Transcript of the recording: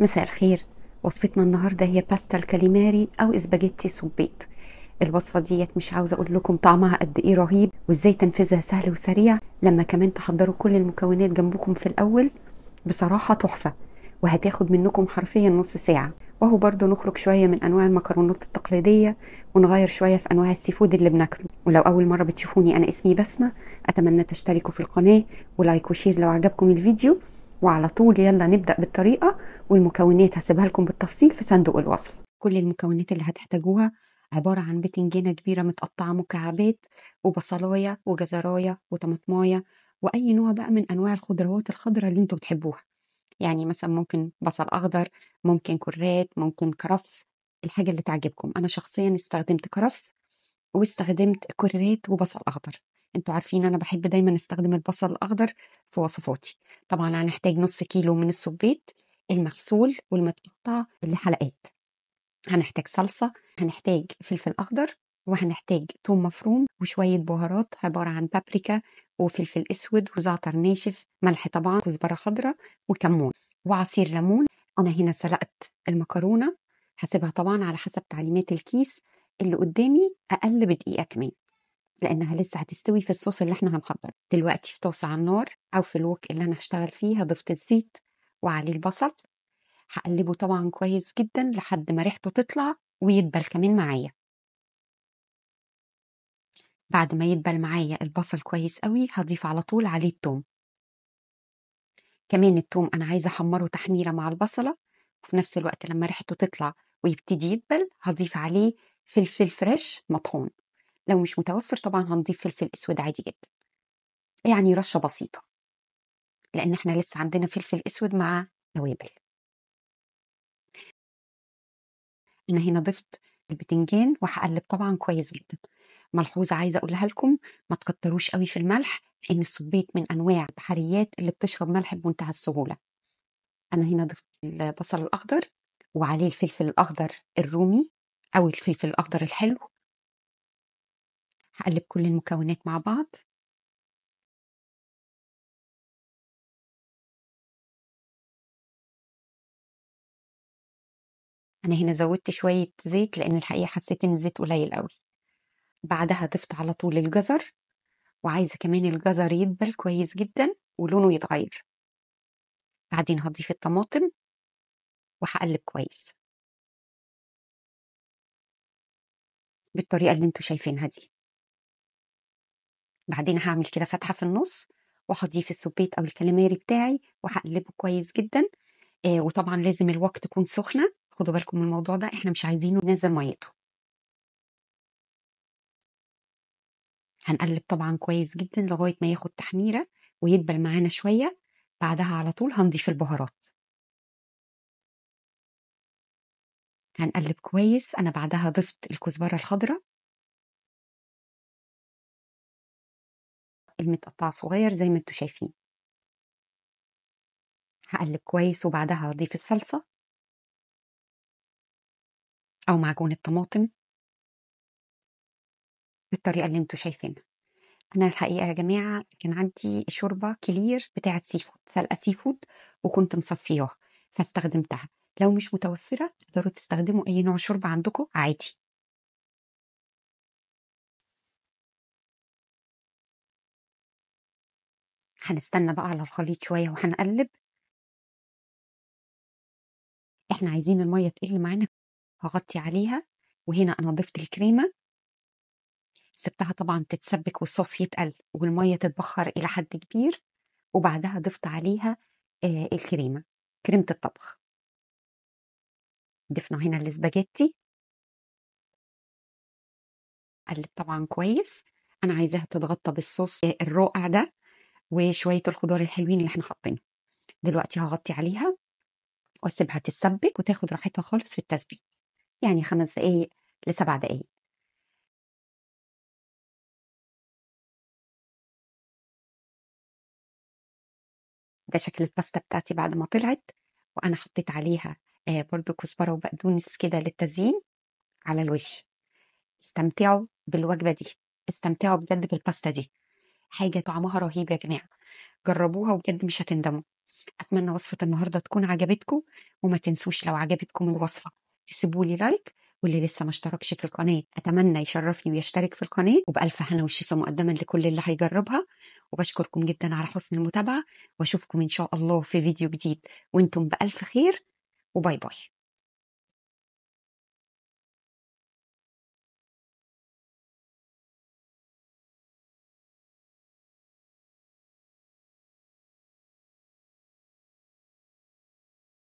مساء الخير وصفتنا النهارده هي باستا الكاليماري او اسباجيتي سوبيت الوصفه ديت مش عاوزه اقول لكم طعمها قد ايه رهيب وازاي تنفيذها سهل وسريع لما كمان تحضروا كل المكونات جنبكم في الاول بصراحه تحفه وهتاخد منكم حرفيا نص ساعه وهو برضو نخرج شويه من انواع المكرونات التقليديه ونغير شويه في انواع السيفود اللي بناكله ولو اول مره بتشوفوني انا اسمي بسمه اتمنى تشتركوا في القناه ولايك وشير لو عجبكم الفيديو وعلى طول يلا نبدأ بالطريقة والمكونات هسيبها لكم بالتفصيل في صندوق الوصف كل المكونات اللي هتحتاجوها عبارة عن بتنجانة كبيرة متقطعة مكعبات وبصلاية وجزراية وطماطماية وأي نوع بقى من أنواع الخضروات الخضراء اللي انتم بتحبوها يعني مثلا ممكن بصل أخضر ممكن كرات ممكن كرفس الحاجة اللي تعجبكم أنا شخصيا استخدمت كرفس واستخدمت كرات وبصل أخضر انتوا عارفين انا بحب دايما استخدم البصل الاخضر في وصفاتي طبعا هنحتاج نص كيلو من السبيت المغسول والمتقطع لحلقات هنحتاج صلصه هنحتاج فلفل اخضر وهنحتاج توم مفروم وشوية بهارات عبارة عن بابريكا وفلفل أسود وزعتر ناشف ملح طبعا كزبرة خضراء وكمون وعصير ليمون أنا هنا سلقت المكرونة هسيبها طبعا على حسب تعليمات الكيس اللي قدامي أقل بدقيقة كمان لانها لسه هتستوي في الصوص اللي احنا هنحضره دلوقتي في طاسه على النار او في الوك اللي انا هشتغل فيه هضيف الزيت وعليه البصل هقلبه طبعا كويس جدا لحد ما ريحته تطلع ويدبل كمان معايا بعد ما يدبل معايا البصل كويس قوي هضيف على طول عليه التوم كمان التوم انا عايزه احمره تحميره مع البصله وفي نفس الوقت لما ريحته تطلع ويبتدي يدبل هضيف عليه فلفل فريش مطحون لو مش متوفر طبعا هنضيف فلفل اسود عادي جدا يعني رشه بسيطه لان احنا لسه عندنا فلفل اسود مع توابل انا هنا ضفت البتنجان وهقلب طبعا كويس جدا ملحوظه عايزه اقولها لكم ما تكتروش قوي في الملح لان السبيت من انواع البحريات اللي بتشرب ملح بمنتهى السهوله انا هنا ضفت البصل الاخضر وعليه الفلفل الاخضر الرومي او الفلفل الاخضر الحلو هقلب كل المكونات مع بعض أنا هنا زودت شوية زيت لأن الحقيقة حسيت إن الزيت قليل قوي بعدها ضفت على طول الجزر وعايزة كمان الجزر يدبل كويس جدا ولونه يتغير بعدين هضيف الطماطم وهقلب كويس بالطريقة اللي انتوا شايفينها دي بعدين هعمل كده فتحة في النص وهضيف السوبيت أو الكلماري بتاعي وهقلبه كويس جدا آه وطبعا لازم الوقت تكون سخنة خدوا بالكم من الموضوع ده احنا مش عايزينه ينزل ميته هنقلب طبعا كويس جدا لغاية ما ياخد تحميرة ويدبل معانا شوية بعدها على طول هنضيف البهارات هنقلب كويس أنا بعدها ضفت الكزبرة الخضراء المتقطع صغير زي ما انتوا شايفين هقلب كويس وبعدها هضيف الصلصة أو معجون الطماطم بالطريقة اللي انتوا شايفينها أنا الحقيقة يا جماعة كان عندي شوربة كلير بتاعة سيفود سلقة سيفود وكنت مصفياها فاستخدمتها لو مش متوفرة تقدروا تستخدموا أي نوع شوربة عندكم عادي هنستنى بقى على الخليط شوية وهنقلب احنا عايزين المية تقل معانا هغطي عليها وهنا انا ضفت الكريمة سبتها طبعا تتسبك والصوص يتقل والمية تتبخر الى حد كبير وبعدها ضفت عليها آه الكريمة كريمة الطبخ ضفنا هنا الاسباجيتي قلب طبعا كويس انا عايزاها تتغطى بالصوص آه، الرائع ده وشويه الخضار الحلوين اللي احنا حاطينه دلوقتي هغطي عليها واسيبها تتسبك وتاخد راحتها خالص في التسبيك يعني خمس دقايق لسبع دقايق ده شكل الباستا بتاعتي بعد ما طلعت وانا حطيت عليها آه، برضو كزبره وبقدونس كده للتزيين على الوش استمتعوا بالوجبه دي استمتعوا بجد بالباستا دي حاجه طعمها رهيب يا جماعه جربوها وبجد مش هتندموا اتمنى وصفه النهارده تكون عجبتكم وما تنسوش لو عجبتكم الوصفه تسيبوا لي لايك واللي لسه ما اشتركش في القناه اتمنى يشرفني ويشترك في القناه وبالف هنا وشفة مقدما لكل اللي هيجربها وبشكركم جدا على حسن المتابعه واشوفكم ان شاء الله في فيديو جديد وانتم بالف خير وباي باي